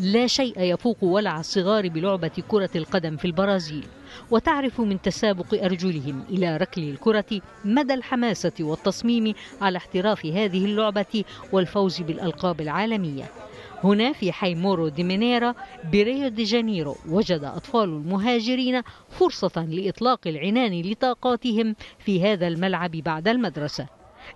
لا شيء يفوق ولع الصغار بلعبة كرة القدم في البرازيل وتعرف من تسابق أرجلهم إلى ركل الكرة مدى الحماسة والتصميم على احتراف هذه اللعبة والفوز بالألقاب العالمية هنا في حي مورو دي مينيرا بريو دي جانيرو وجد أطفال المهاجرين فرصة لإطلاق العنان لطاقاتهم في هذا الملعب بعد المدرسة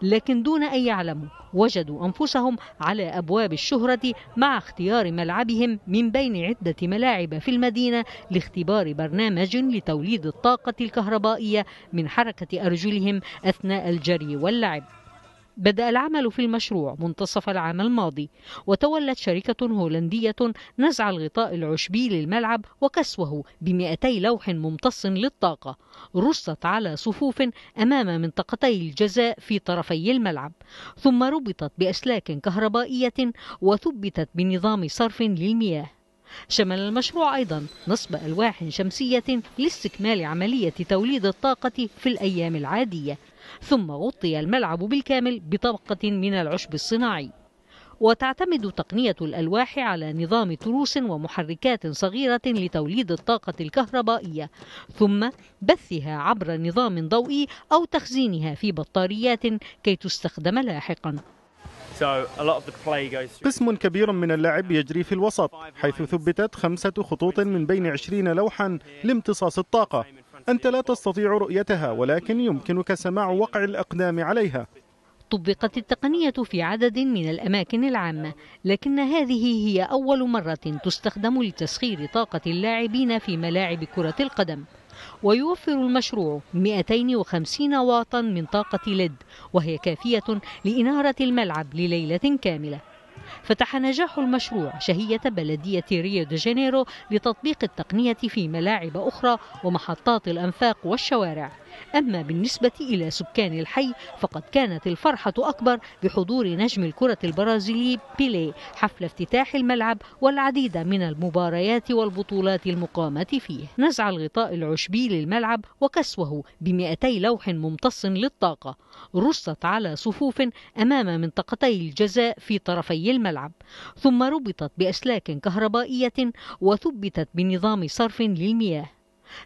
لكن دون أن يعلموا وجدوا أنفسهم على أبواب الشهرة مع اختيار ملعبهم من بين عدة ملاعب في المدينة لاختبار برنامج لتوليد الطاقة الكهربائية من حركة أرجلهم أثناء الجري واللعب بدأ العمل في المشروع منتصف العام الماضي وتولت شركة هولندية نزع الغطاء العشبي للملعب وكسوه بمئتي لوح ممتص للطاقة رصت على صفوف أمام منطقتي الجزاء في طرفي الملعب ثم ربطت بأسلاك كهربائية وثبتت بنظام صرف للمياه شمل المشروع أيضا نصب ألواح شمسية لاستكمال عملية توليد الطاقة في الأيام العادية ثم غطي الملعب بالكامل بطبقة من العشب الصناعي وتعتمد تقنية الألواح على نظام تروس ومحركات صغيرة لتوليد الطاقة الكهربائية ثم بثها عبر نظام ضوئي أو تخزينها في بطاريات كي تستخدم لاحقاً قسم كبير من اللعب يجري في الوسط حيث ثبتت خمسة خطوط من بين عشرين لوحا لامتصاص الطاقة أنت لا تستطيع رؤيتها ولكن يمكنك سماع وقع الأقدام عليها طبقت التقنية في عدد من الأماكن العامة لكن هذه هي أول مرة تستخدم لتسخير طاقة اللاعبين في ملاعب كرة القدم ويوفر المشروع 250 واطا من طاقة ليد وهي كافية لإنارة الملعب لليلة كاملة فتح نجاح المشروع شهية بلدية ريو دي جانيرو لتطبيق التقنية في ملاعب أخرى ومحطات الأنفاق والشوارع أما بالنسبة إلى سكان الحي فقد كانت الفرحة أكبر بحضور نجم الكرة البرازيلي بيلي حفل افتتاح الملعب والعديد من المباريات والبطولات المقامة فيه نزع الغطاء العشبي للملعب وكسوه بمئتي لوح ممتص للطاقة رصت على صفوف أمام منطقتي الجزاء في طرفي الملعب ثم ربطت بأسلاك كهربائية وثبتت بنظام صرف للمياه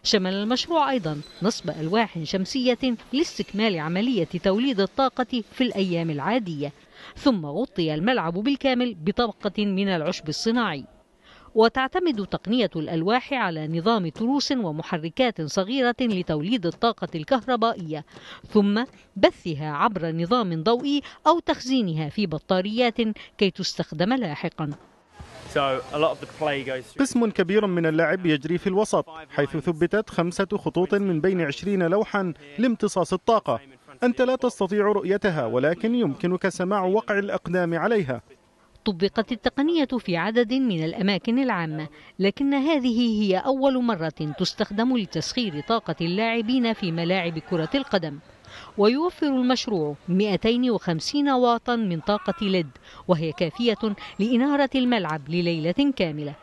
شمل المشروع أيضا نصب ألواح شمسية لاستكمال عملية توليد الطاقة في الأيام العادية ثم غطي الملعب بالكامل بطبقة من العشب الصناعي وتعتمد تقنية الألواح على نظام تروس ومحركات صغيرة لتوليد الطاقة الكهربائية ثم بثها عبر نظام ضوئي أو تخزينها في بطاريات كي تستخدم لاحقاً قسم كبير من اللعب يجري في الوسط حيث ثبتت خمسة خطوط من بين عشرين لوحا لامتصاص الطاقة أنت لا تستطيع رؤيتها ولكن يمكنك سماع وقع الأقدام عليها طبقت التقنية في عدد من الأماكن العامة لكن هذه هي أول مرة تستخدم لتسخير طاقة اللاعبين في ملاعب كرة القدم ويوفر المشروع 250 واطا من طاقة ليد وهي كافية لإنارة الملعب لليلة كاملة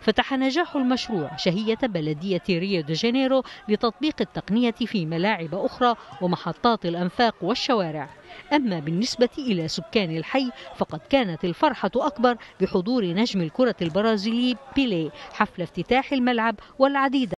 فتح نجاح المشروع شهية بلدية ريو دي جانيرو لتطبيق التقنية في ملاعب أخرى ومحطات الأنفاق والشوارع أما بالنسبة إلى سكان الحي فقد كانت الفرحة أكبر بحضور نجم الكرة البرازيلي بيلي حفل افتتاح الملعب والعديد